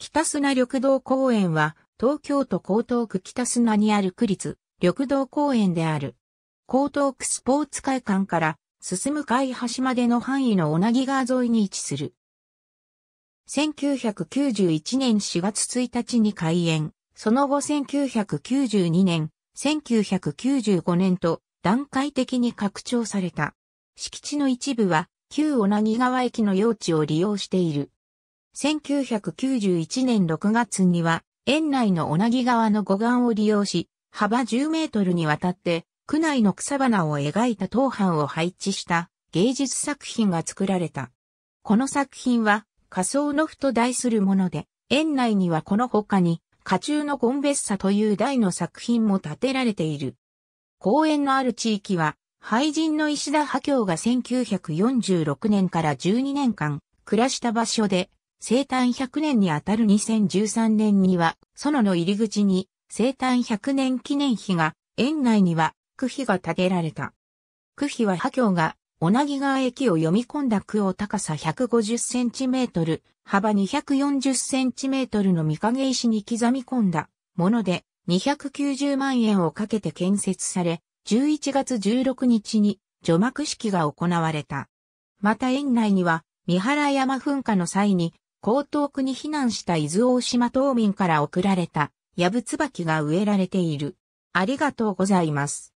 北砂緑道公園は、東京都江東区北砂にある区立緑道公園である。江東区スポーツ会館から、進む会橋までの範囲の名木川沿いに位置する。1991年4月1日に開園、その後1992年、1995年と段階的に拡張された。敷地の一部は、旧名木川駅の用地を利用している。1991年6月には、園内の小じ川の護岸を利用し、幅10メートルにわたって、区内の草花を描いた当藩を配置した芸術作品が作られた。この作品は、仮想のふと題するもので、園内にはこの他に、家中のゴンベッサという大の作品も建てられている。公園のある地域は、廃人の石田波京が1946年から12年間暮らした場所で、生誕100年にあたる2013年には、園の入り口に生誕100年記念碑が、園内には区碑が建てられた。区碑は破橋が、女木川駅を読み込んだ区を高さ150センチメートル、幅240センチメートルの御影石に刻み込んだもので、290万円をかけて建設され、11月16日に除幕式が行われた。また園内には、三原山噴火の際に江東区に避難した伊豆大島島民から送られた、矢部椿が植えられている。ありがとうございます。